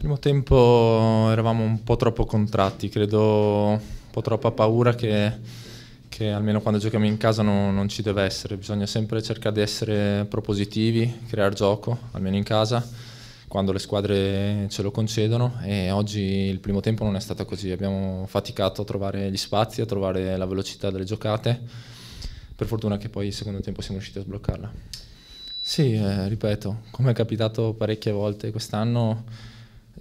Primo tempo eravamo un po' troppo contratti, credo un po' troppa paura che, che almeno quando giochiamo in casa no, non ci deve essere, bisogna sempre cercare di essere propositivi, creare gioco, almeno in casa, quando le squadre ce lo concedono e oggi il primo tempo non è stato così, abbiamo faticato a trovare gli spazi, a trovare la velocità delle giocate, per fortuna che poi il secondo tempo siamo riusciti a sbloccarla. Sì, eh, ripeto, come è capitato parecchie volte quest'anno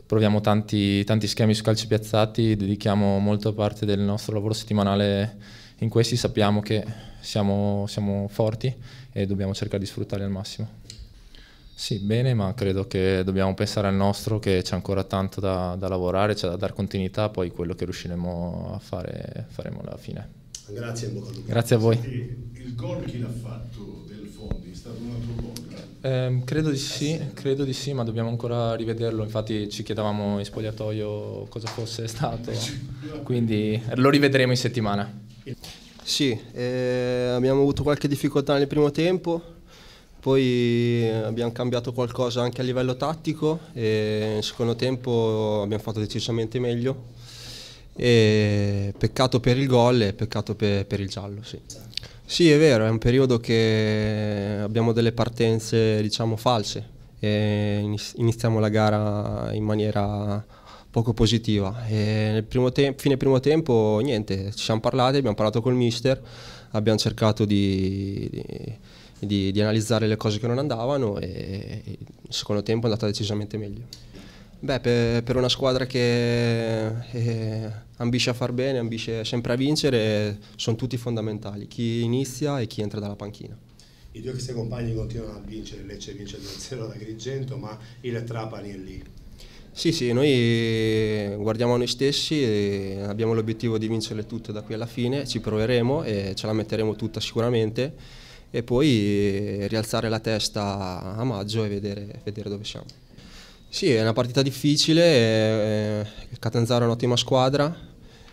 proviamo tanti, tanti schemi su calci piazzati, dedichiamo molta parte del nostro lavoro settimanale in questi, sappiamo che siamo, siamo forti e dobbiamo cercare di sfruttarli al massimo. Sì, bene, ma credo che dobbiamo pensare al nostro, che c'è ancora tanto da, da lavorare, c'è da dare continuità, poi quello che riusciremo a fare faremo alla fine. Grazie, Grazie a voi. Senti, il gol chi l'ha fatto del Fondi è stato un altro gol. Eh? Eh, credo di eh, sì, credo di sì, ma dobbiamo ancora rivederlo. Infatti ci chiedevamo in spogliatoio cosa fosse stato, quindi lo rivedremo in settimana. Sì, eh, abbiamo avuto qualche difficoltà nel primo tempo, poi abbiamo cambiato qualcosa anche a livello tattico e nel secondo tempo abbiamo fatto decisamente meglio. E peccato per il gol e peccato per, per il giallo, sì. Sì, è vero, è un periodo che abbiamo delle partenze, diciamo, false. iniziamo la gara in maniera poco positiva. E nel primo fine primo tempo, niente, ci siamo parlati, abbiamo parlato col mister, abbiamo cercato di, di, di, di analizzare le cose che non andavano e il secondo tempo è andata decisamente meglio. Beh, per, per, una squadra che eh, ambisce a far bene, ambisce sempre a vincere, sono tutti fondamentali, chi inizia e chi entra dalla panchina. I due che si compagni continuano a vincere, Lecce vince 2-0 da Grigento, ma il Trapani è lì. Sì, sì, noi guardiamo a noi stessi, abbiamo l'obiettivo di vincerle tutte da qui alla fine, ci proveremo e ce la metteremo tutta sicuramente e poi rialzare la testa a maggio e vedere, vedere dove siamo. Sì, è una partita difficile, il Catanzaro è un'ottima squadra,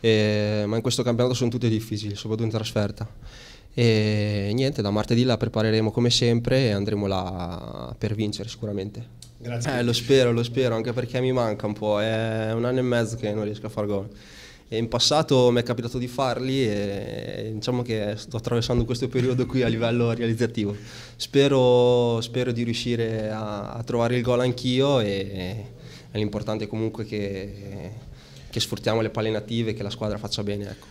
e, ma in questo campionato sono tutte difficili, soprattutto in trasferta. E niente, da martedì la prepareremo come sempre e andremo là per vincere sicuramente. Grazie. Eh, lo spero, lo spero, anche perché mi manca un po', è un anno e mezzo che non riesco a far gol. E in passato mi è capitato di farli e diciamo che sto attraversando questo periodo qui a livello realizzativo. Spero, spero di riuscire a, a, trovare il gol anch'io e, e l'importante è comunque che, che, sfruttiamo le palle native, e che la squadra faccia bene. Ecco.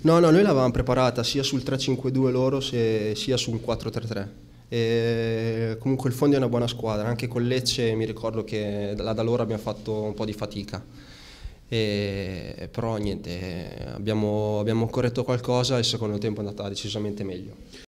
No, no, noi l'avevamo preparata sia sul 3-5-2 loro se, sia sul 4-3-3. E comunque il Fondi è una buona squadra, anche con Lecce mi ricordo che da loro abbiamo fatto un po' di fatica e, però niente, abbiamo, abbiamo corretto qualcosa e il secondo tempo è andata decisamente meglio.